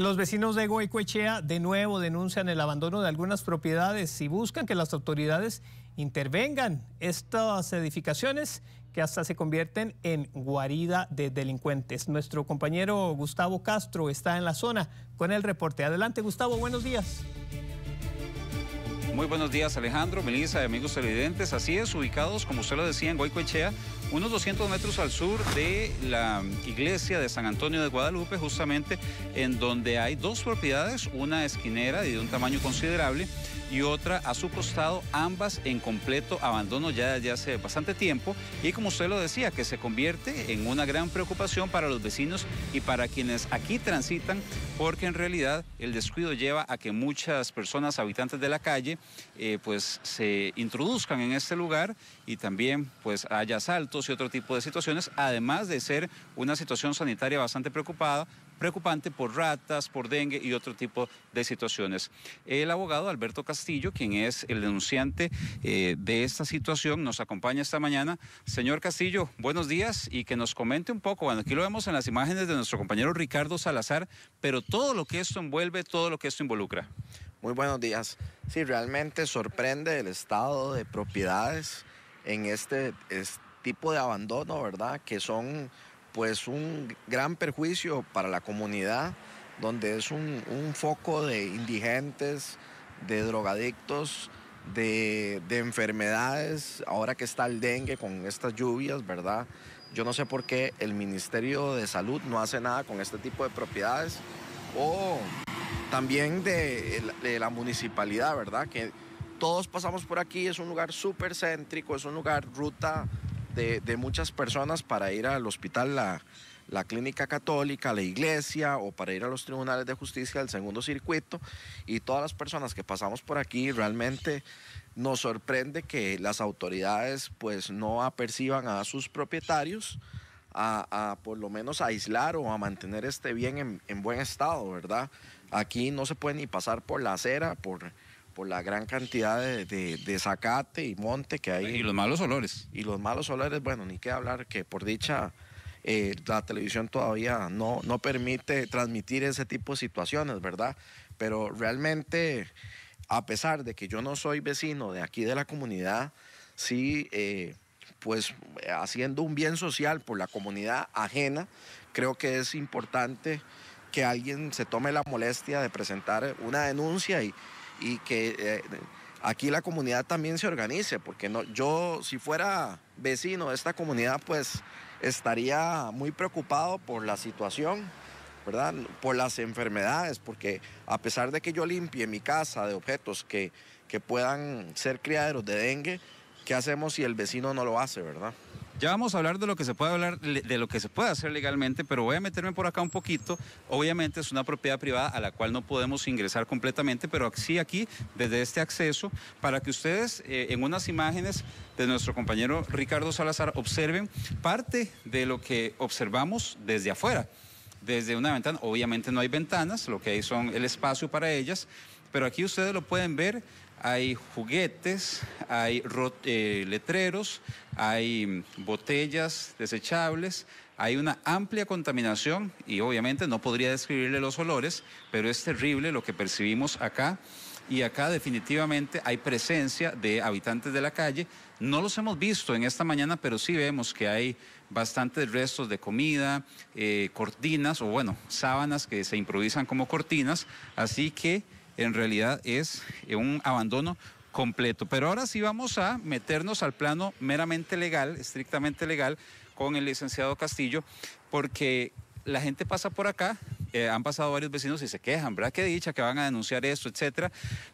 Los vecinos de Guaycoechea de nuevo denuncian el abandono de algunas propiedades y buscan que las autoridades intervengan estas edificaciones que hasta se convierten en guarida de delincuentes. Nuestro compañero Gustavo Castro está en la zona con el reporte. Adelante Gustavo, buenos días. Muy buenos días Alejandro, Melissa y amigos televidentes. Así es, ubicados, como usted lo decía, en Guaycoechea unos 200 metros al sur de la iglesia de San Antonio de Guadalupe, justamente en donde hay dos propiedades, una esquinera y de un tamaño considerable y otra a su costado, ambas en completo abandono ya desde hace bastante tiempo y como usted lo decía, que se convierte en una gran preocupación para los vecinos y para quienes aquí transitan, porque en realidad el descuido lleva a que muchas personas habitantes de la calle eh, pues se introduzcan en este lugar y también pues haya asaltos y otro tipo de situaciones, además de ser una situación sanitaria bastante preocupada, preocupante por ratas, por dengue y otro tipo de situaciones. El abogado Alberto Castillo, quien es el denunciante eh, de esta situación, nos acompaña esta mañana. Señor Castillo, buenos días y que nos comente un poco. Bueno, aquí lo vemos en las imágenes de nuestro compañero Ricardo Salazar, pero todo lo que esto envuelve, todo lo que esto involucra. Muy buenos días. Sí, realmente sorprende el estado de propiedades en este, este tipo de abandono, ¿verdad? Que son pues un gran perjuicio para la comunidad, donde es un, foco de indigentes, de drogadictos, de, enfermedades, ahora que está el dengue con estas lluvias, ¿verdad? Yo no sé por qué el Ministerio de Salud no hace nada con este tipo de propiedades o también de, de la municipalidad, ¿verdad? Que todos pasamos por aquí, es un lugar súper céntrico, es un lugar ruta de, muchas personas para ir al hospital, la, la clínica católica, la iglesia o para ir a los tribunales de justicia del segundo circuito. Y todas las personas que pasamos por aquí realmente nos sorprende que las autoridades pues no aperciban a sus propietarios a, por lo menos aislar o a mantener este bien en, buen estado, ¿verdad? Aquí no se puede ni pasar por la acera, por por la gran cantidad de, de, y monte que hay. Y los malos olores. Y los malos olores, bueno, ni qué hablar que por dicha eh, la televisión todavía no, no permite transmitir ese tipo de situaciones, ¿verdad? Pero realmente, a pesar de que yo no soy vecino de aquí de la comunidad, sí, eh, pues haciendo un bien social por la comunidad ajena, creo que es importante que alguien se tome la molestia de presentar una denuncia y, y que eh, aquí la comunidad también se organice, porque no, yo si fuera vecino de esta comunidad, pues estaría muy preocupado por la situación, ¿verdad? Por las enfermedades, porque a pesar de que yo limpie mi casa de objetos que, que puedan ser criaderos de dengue, ¿qué hacemos si el vecino no lo hace, verdad? Ya vamos a hablar de lo que se puede hablar, de lo que se puede hacer legalmente, pero voy a meterme por acá un poquito. Obviamente es una propiedad privada a la cual no podemos ingresar completamente, pero sí aquí, desde este acceso, para que ustedes eh, en unas imágenes de nuestro compañero Ricardo Salazar observen parte de lo que observamos desde afuera desde una ventana. Obviamente no hay ventanas, lo que hay son el espacio para ellas, pero aquí ustedes lo pueden ver hay juguetes, hay eh, letreros, hay mm, botellas desechables, hay una amplia contaminación y obviamente no podría describirle los olores, pero es terrible lo que percibimos acá y acá definitivamente hay presencia de habitantes de la calle. No los hemos visto en esta mañana, pero sí vemos que hay bastantes restos de comida, eh, cortinas o bueno, sábanas que se improvisan como cortinas, así que en realidad es eh, un abandono completo. Pero ahora sí vamos a meternos al plano meramente legal, estrictamente legal, con el licenciado Castillo, porque la gente pasa por acá, eh, han pasado varios vecinos y se quejan, ¿verdad? ¿Qué dicha, que van a denunciar esto, etcétera,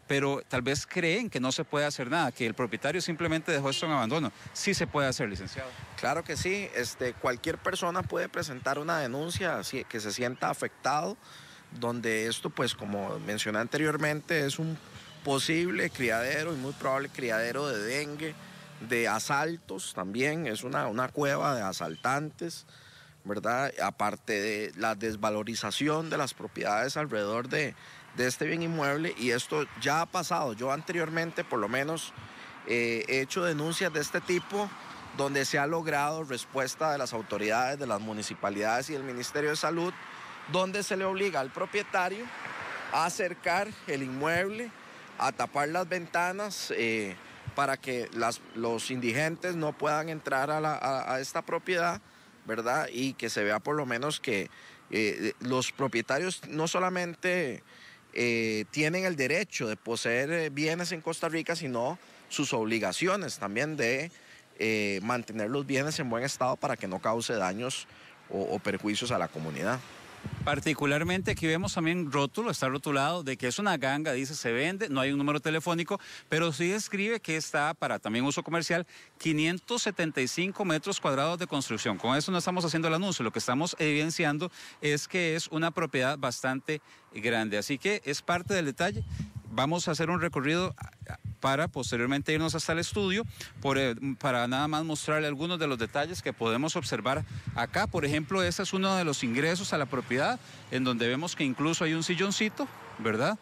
pero tal vez creen que no se puede hacer nada, que el propietario simplemente dejó esto en abandono. Sí se puede hacer, licenciado. Claro que sí, este, cualquier persona puede presentar una denuncia que se sienta afectado donde esto, pues como mencioné anteriormente, es un posible criadero y muy probable criadero de dengue, de asaltos también, es una, cueva de asaltantes, ¿verdad? Aparte de la desvalorización de las propiedades alrededor de, este bien inmueble y esto ya ha pasado, yo anteriormente por lo menos eh, he hecho denuncias de este tipo donde se ha logrado respuesta de las autoridades, de las municipalidades y del Ministerio de Salud donde se le obliga al propietario a acercar el inmueble, a tapar las ventanas eh, para que los indigentes no puedan entrar a, esta propiedad, ¿verdad? Y que se vea por lo menos que eh, los propietarios no solamente eh, tienen el derecho de poseer bienes en Costa Rica, sino sus obligaciones también de mantener los bienes en buen estado para que no cause daños o perjuicios a la comunidad. Particularmente aquí vemos también rótulo, está rotulado de que es una ganga, dice se vende, no hay un número telefónico, pero sí describe que está para también uso comercial 575 metros cuadrados de construcción. Con eso no estamos haciendo el anuncio, lo que estamos evidenciando es que es una propiedad bastante grande. Así que es parte del detalle vamos a hacer un recorrido ah, ah, para posteriormente irnos hasta el estudio eh, para nada más mostrarle algunos de los detalles que podemos observar acá. Por ejemplo, este es uno de los ingresos a la propiedad en donde vemos que incluso hay un silloncito, ¿verdad?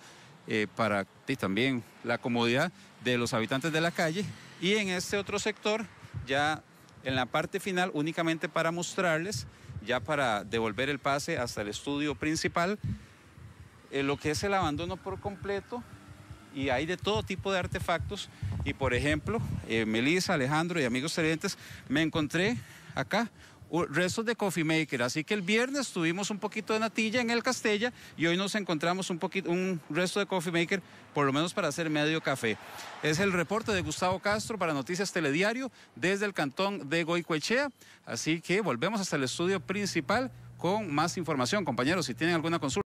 Eh, para y también la comodidad de los habitantes de la calle. Y en este otro sector, ya en la parte final, únicamente para mostrarles, ya para devolver el pase hasta el estudio principal, eh, lo que es el abandono por completo y hay de todo tipo de artefactos. Y por ejemplo, eh, Melissa, Alejandro y amigos televidentes, me encontré acá restos de Coffee Maker. Así que el viernes tuvimos un poquito de natilla en el Castella y hoy nos encontramos un, poquito, un resto de Coffee Maker, por lo menos para hacer medio café. Es el reporte de Gustavo Castro para Noticias Telediario desde el cantón de Goicoechea. Así que volvemos hasta el estudio principal con más información. Compañeros, si tienen alguna consulta.